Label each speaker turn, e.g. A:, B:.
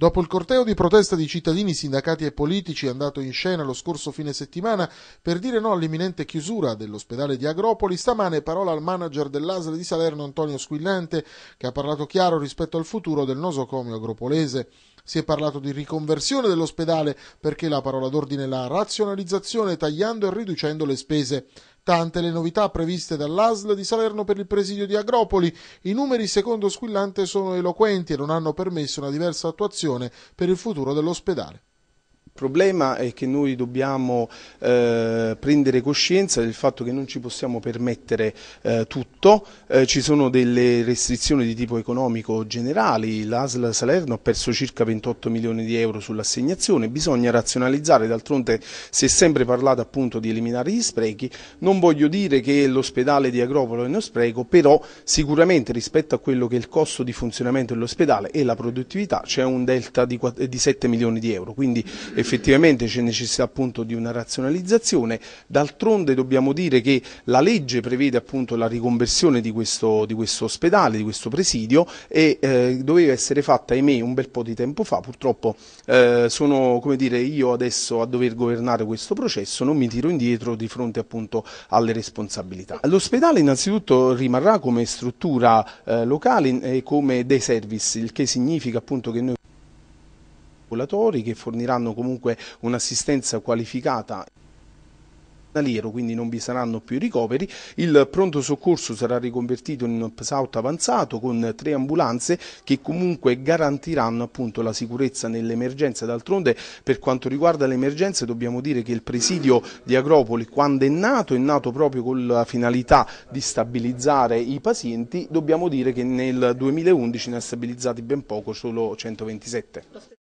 A: Dopo il corteo di protesta di cittadini, sindacati e politici andato in scena lo scorso fine settimana per dire no all'imminente chiusura dell'ospedale di Agropoli, stamane parola al manager dell'Asle di Salerno Antonio Squillante, che ha parlato chiaro rispetto al futuro del nosocomio agropolese. Si è parlato di riconversione dell'ospedale perché la parola d'ordine è la razionalizzazione tagliando e riducendo le spese. Tante le novità previste dall'ASL di Salerno per il presidio di Agropoli. I numeri, secondo Squillante, sono eloquenti e non hanno permesso una diversa attuazione per il futuro dell'ospedale. Il problema
B: è che noi dobbiamo eh, prendere coscienza del fatto che non ci possiamo permettere eh, tutto, eh, ci sono delle restrizioni di tipo economico generali, l'ASL Salerno ha perso circa 28 milioni di euro sull'assegnazione, bisogna razionalizzare, d'altronde si è sempre parlato appunto di eliminare gli sprechi, non voglio dire che l'ospedale di Agropolo è uno spreco, però sicuramente rispetto a quello che è il costo di funzionamento dell'ospedale e la produttività c'è un delta di, 4, di 7 milioni di euro, quindi effettivamente c'è necessità appunto di una razionalizzazione, d'altronde dobbiamo dire che la legge prevede appunto la riconversione di questo, di questo ospedale, di questo presidio e eh, doveva essere fatta ahimè un bel po' di tempo fa, purtroppo eh, sono come dire io adesso a dover governare questo processo, non mi tiro indietro di fronte appunto alle responsabilità. L'ospedale innanzitutto rimarrà come struttura eh, locale e come dei service, il che significa appunto che noi calcolatori che forniranno comunque un'assistenza qualificata quindi non vi saranno più ricoveri, il pronto soccorso sarà riconvertito in un PSAUT avanzato con tre ambulanze che comunque garantiranno appunto la sicurezza nell'emergenza. D'altronde per quanto riguarda le emergenze dobbiamo dire che il presidio di Agropoli quando è nato è nato proprio con la finalità di stabilizzare i pazienti, dobbiamo dire che nel 2011 ne ha stabilizzati ben poco, solo 127.